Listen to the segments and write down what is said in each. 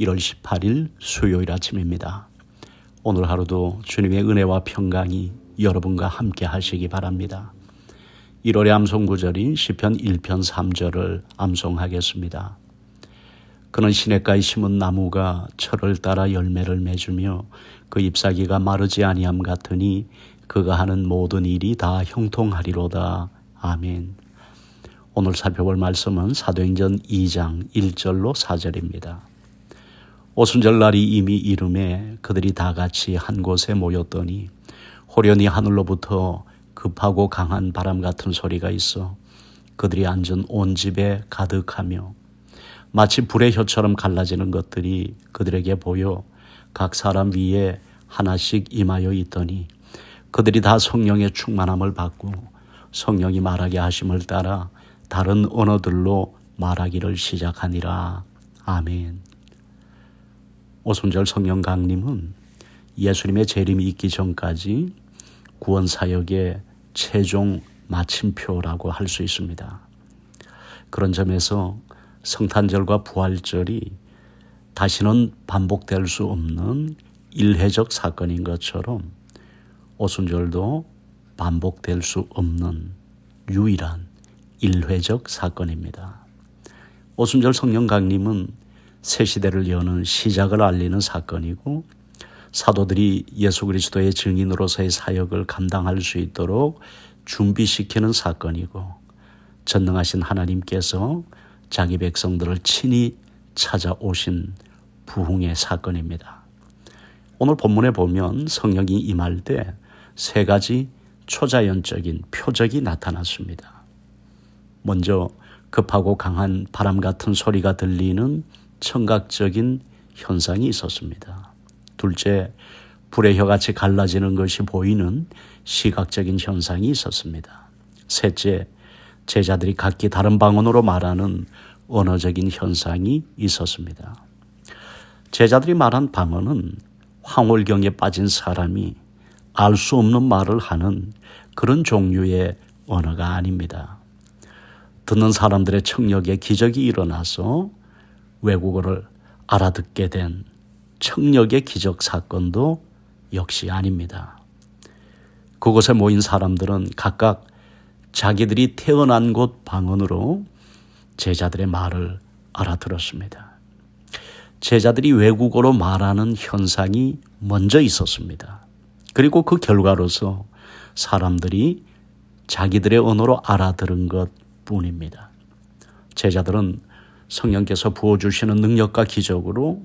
1월 18일 수요일 아침입니다. 오늘 하루도 주님의 은혜와 평강이 여러분과 함께 하시기 바랍니다. 1월의 암송 구절인 시편 1편 3절을 암송하겠습니다. 그는 시냇가에 심은 나무가 철을 따라 열매를 맺으며 그 잎사귀가 마르지 아니함 같으니 그가 하는 모든 일이 다 형통하리로다. 아멘. 오늘 살펴볼 말씀은 사도행전 2장 1절로 4절입니다. 오순절날이 이미 이름에 그들이 다 같이 한 곳에 모였더니 호련히 하늘로부터 급하고 강한 바람 같은 소리가 있어 그들이 앉은 온 집에 가득하며 마치 불의 혀처럼 갈라지는 것들이 그들에게 보여 각 사람 위에 하나씩 임하여 있더니 그들이 다 성령의 충만함을 받고 성령이 말하게 하심을 따라 다른 언어들로 말하기를 시작하니라. 아멘. 오순절 성령 강림은 예수님의 재림이 있기 전까지 구원 사역의 최종 마침표라고 할 수 있습니다. 그런 점에서 성탄절과 부활절이 다시는 반복될 수 없는 일회적 사건인 것처럼 오순절도 반복될 수 없는 유일한 일회적 사건입니다. 오순절 성령 강림은 새 시대를 여는 시작을 알리는 사건이고 사도들이 예수 그리스도의 증인으로서의 사역을 감당할 수 있도록 준비시키는 사건이고 전능하신 하나님께서 자기 백성들을 친히 찾아오신 부흥의 사건입니다. 오늘 본문에 보면 성령이 임할 때 세 가지 초자연적인 표적이 나타났습니다. 먼저 급하고 강한 바람 같은 소리가 들리는 청각적인 현상이 있었습니다. 둘째, 불의 혀같이 갈라지는 것이 보이는 시각적인 현상이 있었습니다. 셋째, 제자들이 각기 다른 방언으로 말하는 언어적인 현상이 있었습니다. 제자들이 말한 방언은 황홀경에 빠진 사람이 알 수 없는 말을 하는 그런 종류의 언어가 아닙니다. 듣는 사람들의 청력에 기적이 일어나서 외국어를 알아듣게 된 청력의 기적 사건도 역시 아닙니다. 그곳에 모인 사람들은 각각 자기들이 태어난 곳 방언으로 제자들의 말을 알아들었습니다. 제자들이 외국어로 말하는 현상이 먼저 있었습니다. 그리고 그 결과로서 사람들이 자기들의 언어로 알아들은 것 뿐입니다. 제자들은 성령께서 부어주시는 능력과 기적으로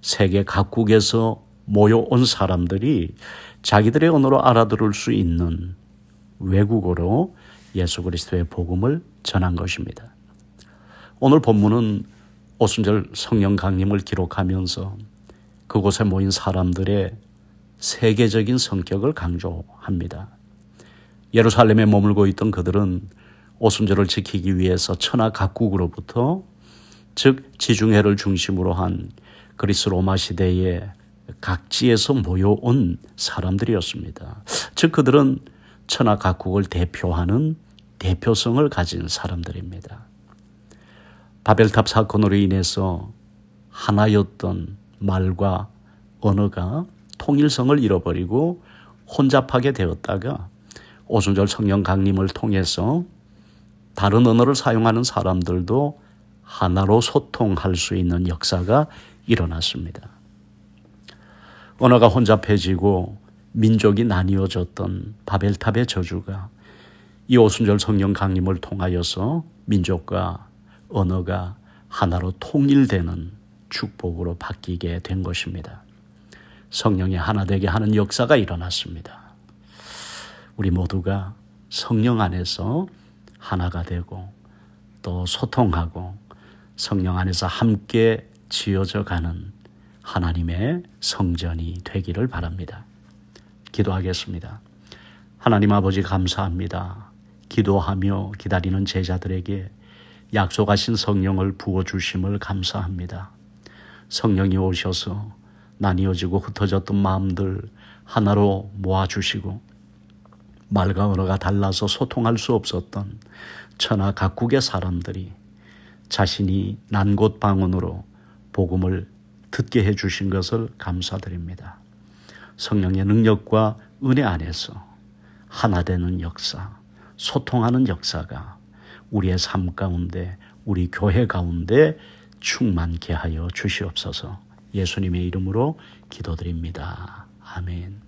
세계 각국에서 모여온 사람들이 자기들의 언어로 알아들을 수 있는 외국어로 예수 그리스도의 복음을 전한 것입니다. 오늘 본문은 오순절 성령 강림을 기록하면서 그곳에 모인 사람들의 세계적인 성격을 강조합니다. 예루살렘에 머물고 있던 그들은 오순절을 지키기 위해서 천하 각국으로부터 즉 지중해를 중심으로 한 그리스 로마 시대의 각지에서 모여온 사람들이었습니다. 즉 그들은 천하 각국을 대표하는 대표성을 가진 사람들입니다. 바벨탑 사건으로 인해서 하나였던 말과 언어가 통일성을 잃어버리고 혼잡하게 되었다가 오순절 성령 강림을 통해서 다른 언어를 사용하는 사람들도 하나로 소통할 수 있는 역사가 일어났습니다. 언어가 혼잡해지고 민족이 나뉘어졌던 바벨탑의 저주가 이 오순절 성령 강림을 통하여서 민족과 언어가 하나로 통일되는 축복으로 바뀌게 된 것입니다. 성령이 하나 되게 하는 역사가 일어났습니다. 우리 모두가 성령 안에서 하나가 되고 또 소통하고 성령 안에서 함께 지어져 가는 하나님의 성전이 되기를 바랍니다. 기도하겠습니다. 하나님 아버지 감사합니다. 기도하며 기다리는 제자들에게 약속하신 성령을 부어주심을 감사합니다. 성령이 오셔서 나뉘어지고 흩어졌던 마음들 하나로 모아주시고 말과 언어가 달라서 소통할 수 없었던 천하 각국의 사람들이 자신이 난 곳 방언으로 복음을 듣게 해 주신 것을 감사드립니다. 성령의 능력과 은혜 안에서 하나 되는 역사, 소통하는 역사가 우리의 삶 가운데, 우리 교회 가운데 충만케 하여 주시옵소서. 예수님의 이름으로 기도드립니다. 아멘.